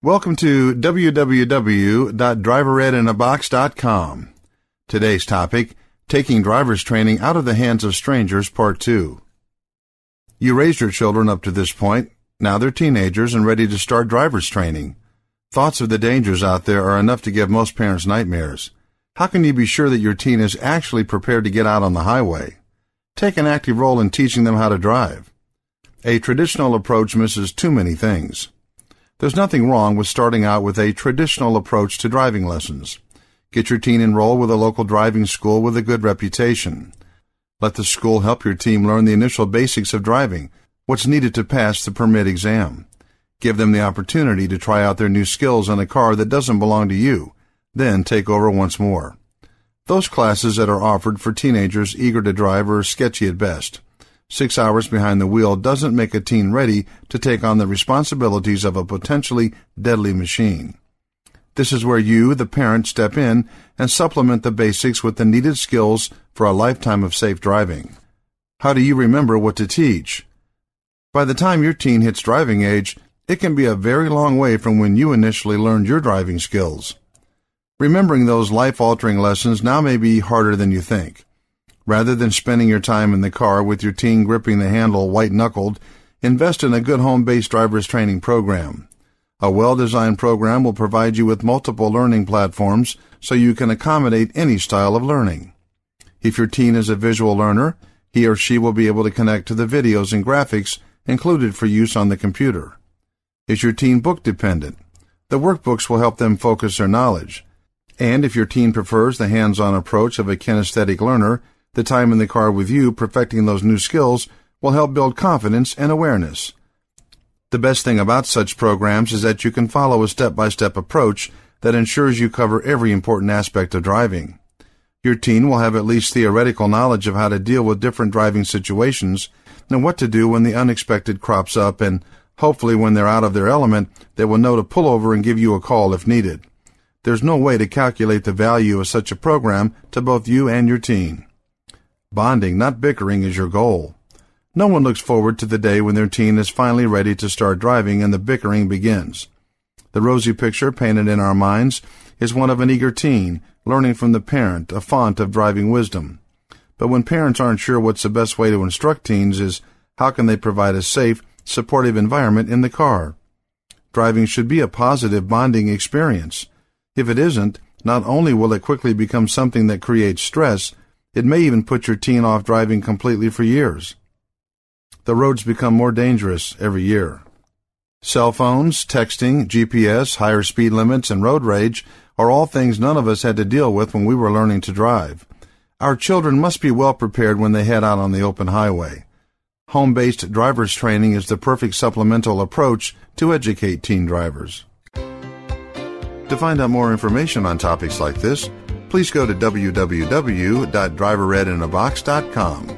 Welcome to www.driveredinabox.com. Today's topic Taking Driver's Training Out of the Hands of Strangers, Part 2. You raised your children up to this point. Now they're teenagers and ready to start driver's training. Thoughts of the dangers out there are enough to give most parents nightmares. How can you be sure that your teen is actually prepared to get out on the highway? Take an active role in teaching them how to drive. A traditional approach misses too many things. There's nothing wrong with starting out with a traditional approach to driving lessons. Get your teen enrolled with a local driving school with a good reputation. Let the school help your team learn the initial basics of driving, what's needed to pass the permit exam. Give them the opportunity to try out their new skills on a car that doesn't belong to you, then take over once more. Those classes that are offered for teenagers eager to drive are sketchy at best six hours behind the wheel doesn't make a teen ready to take on the responsibilities of a potentially deadly machine. This is where you, the parent, step in and supplement the basics with the needed skills for a lifetime of safe driving. How do you remember what to teach? By the time your teen hits driving age, it can be a very long way from when you initially learned your driving skills. Remembering those life altering lessons now may be harder than you think. Rather than spending your time in the car with your teen gripping the handle white knuckled, invest in a good home based driver's training program. A well designed program will provide you with multiple learning platforms so you can accommodate any style of learning. If your teen is a visual learner, he or she will be able to connect to the videos and graphics included for use on the computer. Is your teen book dependent? The workbooks will help them focus their knowledge. And if your teen prefers the hands on approach of a kinesthetic learner, the time in the car with you perfecting those new skills will help build confidence and awareness. The best thing about such programs is that you can follow a step by step approach that ensures you cover every important aspect of driving. Your teen will have at least theoretical knowledge of how to deal with different driving situations and what to do when the unexpected crops up, and hopefully, when they're out of their element, they will know to pull over and give you a call if needed. There's no way to calculate the value of such a program to both you and your teen. Bonding, not bickering, is your goal. No one looks forward to the day when their teen is finally ready to start driving and the bickering begins. The rosy picture painted in our minds is one of an eager teen, learning from the parent, a font of driving wisdom. But when parents aren't sure what's the best way to instruct teens is how can they provide a safe, supportive environment in the car? Driving should be a positive bonding experience. If it isn't, not only will it quickly become something that creates stress, it may even put your teen off driving completely for years. The roads become more dangerous every year. Cell phones, texting, GPS, higher speed limits, and road rage are all things none of us had to deal with when we were learning to drive. Our children must be well prepared when they head out on the open highway. Home based driver's training is the perfect supplemental approach to educate teen drivers. To find out more information on topics like this, please go to www.driverredinabox.com.